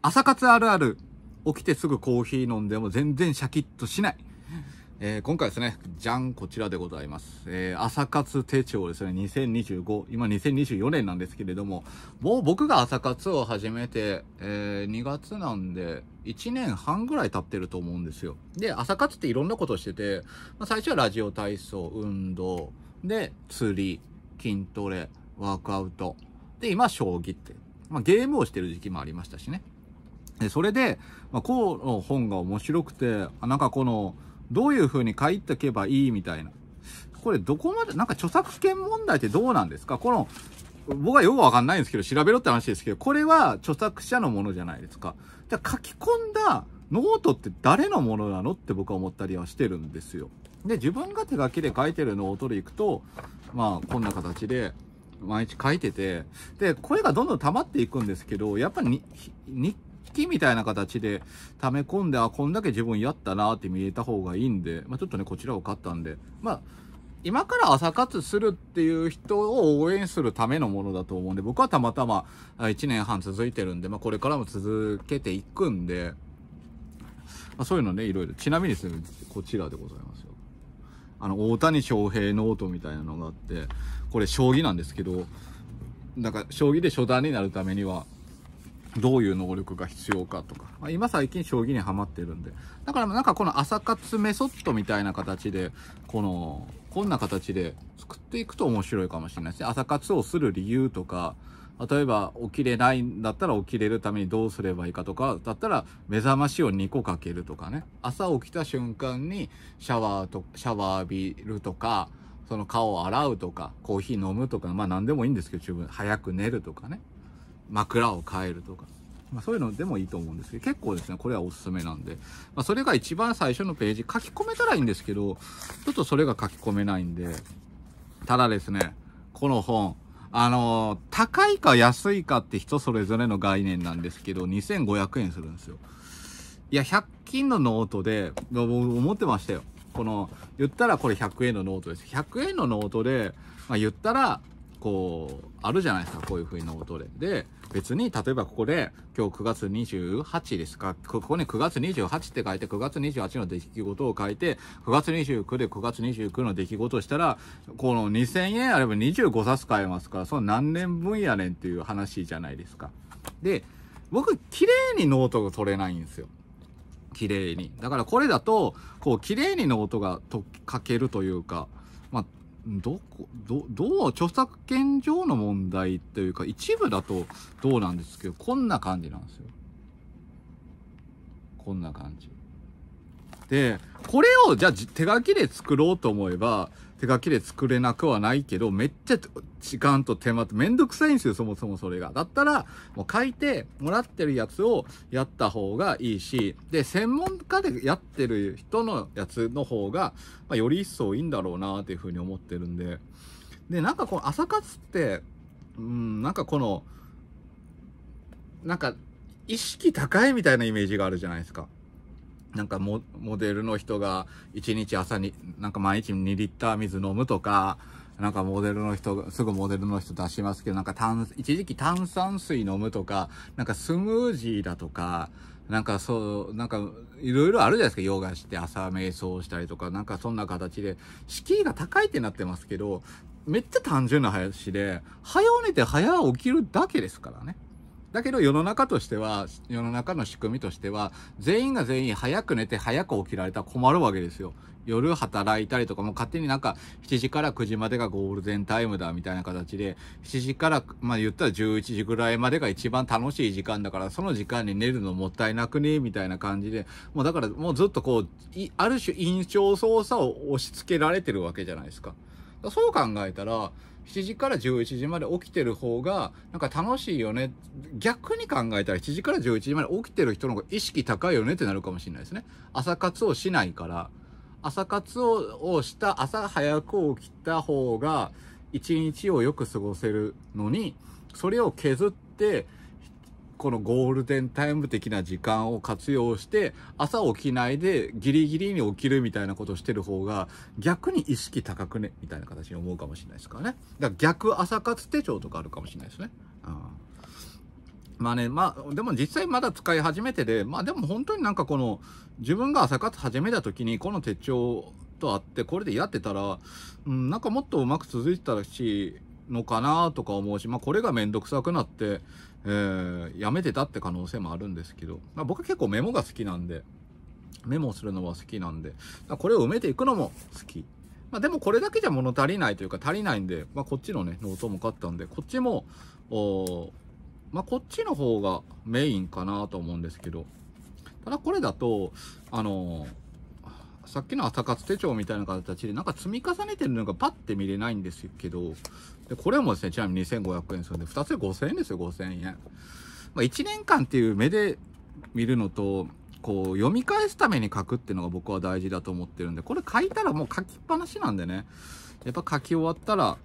朝活あるある。起きてすぐコーヒー飲んでも全然シャキッとしない。えー、今回ですね、じゃん、こちらでございます。えー、朝活手帳ですね、2025、今2024年なんですけれども、もう僕が朝活を始めて、えー、2月なんで、1年半ぐらい経ってると思うんですよ。で、朝活っていろんなことしてて、まあ、最初はラジオ体操、運動、で、釣り、筋トレ、ワークアウト、で、今、将棋って、まあ、ゲームをしてる時期もありましたしね。でそれで、まあ、この本が面白くて、なんかこの、どういう風に書いておけばいいみたいな。これどこまで、なんか著作権問題ってどうなんですかこの、僕はよくわかんないんですけど、調べろって話ですけど、これは著作者のものじゃないですか。じゃあ書き込んだノートって誰のものなのって僕は思ったりはしてるんですよ。で、自分が手書きで書いてるノートでいくと、まあ、こんな形で、毎日書いてて、で、これがどんどん溜まっていくんですけど、やっぱり日きみたいな形で溜め込んで、あ、こんだけ自分やったなって見えた方がいいんで、まあ、ちょっとね、こちらを買ったんで、まあ、今から朝活するっていう人を応援するためのものだと思うんで、僕はたまたま1年半続いてるんで、まあ、これからも続けていくんで、まあ、そういうのね、いろいろ。ちなみにですね、こちらでございますよ。あの、大谷翔平ノートみたいなのがあって、これ将棋なんですけど、なんか将棋で初段になるためには、どういう能力が必要かとか、まあ、今最近将棋にはまってるんで、だからなんかこの朝活メソッドみたいな形で、この、こんな形で作っていくと面白いかもしれないですね。朝活をする理由とか、例えば起きれないんだったら起きれるためにどうすればいいかとか、だったら目覚ましを2個かけるとかね。朝起きた瞬間にシャワーと、シャワー浴びるとか、その顔を洗うとか、コーヒー飲むとか、まあ何でもいいんですけど、十分早く寝るとかね。枕を変えるとか。まあ、そういうのでもいいと思うんですけど、結構ですね、これはおすすめなんで、まあ、それが一番最初のページ、書き込めたらいいんですけど、ちょっとそれが書き込めないんで、ただですね、この本、あのー、高いか安いかって人それぞれの概念なんですけど、2500円するんですよ。いや、100均のノートで、思ってましたよ。この、言ったらこれ100円のノートです。100円のノートで、まあ、言ったら、こう、あるじゃないですか、こういう風なことで。で、別に、例えばここで、今日9月28ですか、ここに9月28って書いて、9月28の出来事を書いて、9月29で9月29の出来事をしたら、この2000円あれば25冊買えますから、その何年分やねんっていう話じゃないですか。で、僕、綺麗にノートが取れないんですよ。綺麗に。だからこれだと、こう、綺麗にノートが書けるというか、まあ、どこ、ど、どう、著作権上の問題というか、一部だとどうなんですけど、こんな感じなんですよ。こんな感じ。でこれをじゃあ手書きで作ろうと思えば手書きで作れなくはないけどめっちゃ時間と手間ってめんどくさいんですよそもそもそれがだったらもう書いてもらってるやつをやった方がいいしで専門家でやってる人のやつの方が、まあ、より一層いいんだろうなっていうふうに思ってるんででなんかこの朝活ってうんなんかこのなんか意識高いみたいなイメージがあるじゃないですか。なんかモデルの人が1日朝に、なんか毎日2リッター水飲むとか、なんかモデルの人、すぐモデルの人出しますけど、なんか炭、一時期炭酸水飲むとか、なんかスムージーだとか、なんかそう、なんかいろいろあるじゃないですか、ヨガして朝瞑想したりとか、なんかそんな形で、敷居が高いってなってますけど、めっちゃ単純な話で、早寝て早起きるだけですからね。だけど世の中としては、世の中の仕組みとしては、全員が全員早く寝て早く起きられたら困るわけですよ。夜働いたりとか、も勝手になんか7時から9時までがゴールデンタイムだみたいな形で、7時から、まあ言ったら11時ぐらいまでが一番楽しい時間だから、その時間に寝るのもったいなくねみたいな感じで、もうだからもうずっとこう、ある種印象操作を押し付けられてるわけじゃないですか。そう考えたら、7時から11時まで起きてる方が、なんか楽しいよね。逆に考えたら7時から11時まで起きてる人の方が意識高いよねってなるかもしれないですね。朝活をしないから、朝活をした、朝早く起きた方が、一日をよく過ごせるのに、それを削って、このゴールデンタイム的な時間を活用して朝起きないでギリギリに起きるみたいなことしてる方が逆に意識高くねみたいな形に思うかもしれないですからねだから逆朝活手帳とかあるかもしれないですね、うん、まあねまあでも実際まだ使い始めてでまあでも本当になんかこの自分が朝活始めた時にこの手帳とあってこれでやってたら、うん、なんかもっとうまく続いてたしのかなとか思うし、まあ、これがめんどくさくなって、えー、やめてたって可能性もあるんですけど、まあ、僕は結構メモが好きなんで、メモするのは好きなんで、これを埋めていくのも好き。まあ、でもこれだけじゃ物足りないというか足りないんで、まあ、こっちのね、ノートも買ったんで、こっちも、おまあ、こっちの方がメインかなと思うんですけど、ただこれだと、あのーさっきの朝活手帳みたいな形で、なんか積み重ねてるのがパッて見れないんですけど、でこれもですね、ちなみに2500円するんで、2つで5000円ですよ、5000円。まあ、1年間っていう目で見るのと、こう、読み返すために書くっていうのが僕は大事だと思ってるんで、これ書いたらもう書きっぱなしなんでね、やっぱ書き終わったら、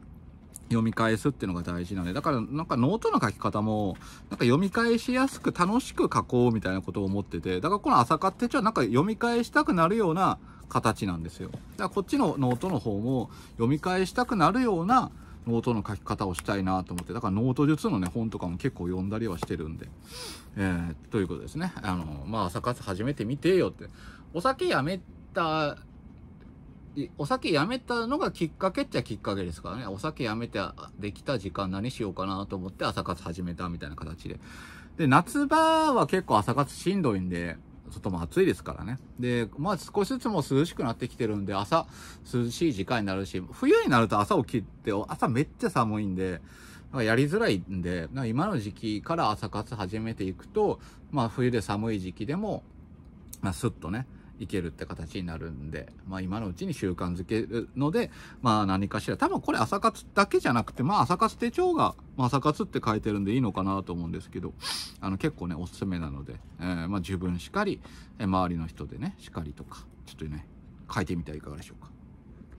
読み返すっていうのが大事なんで、だからなんかノートの書き方も、なんか読み返しやすく楽しく書こうみたいなことを思ってて、だからこの朝活手帳なんか読み返したくなるような形なんですよ。だからこっちのノートの方も読み返したくなるようなノートの書き方をしたいなと思って、だからノート術のね、本とかも結構読んだりはしてるんで、えー、ということですね。あの、まあ、朝活始めてみてよって。お酒やめた、お酒やめたのがきっかけっちゃきっかけですからね。お酒やめてできた時間何しようかなと思って朝活始めたみたいな形で。で、夏場は結構朝活しんどいんで、外も暑いですからね。で、まあ少しずつも涼しくなってきてるんで、朝涼しい時間になるし、冬になると朝起きて、朝めっちゃ寒いんで、やりづらいんで、今の時期から朝活始めていくと、まあ冬で寒い時期でも、まあスッとね、いけるって形になるんで、まあ今のうちに習慣づけるので、まあ何かしら、多分これ朝活だけじゃなくて、まあ朝活手帳が、まあ、朝活って書いてるんでいいのかなと思うんですけど、あの結構ね、おすすめなので、えー、まあ自分しかり、え周りの人でね、しかりとか、ちょっとね、書いてみてはいかがでしょうか。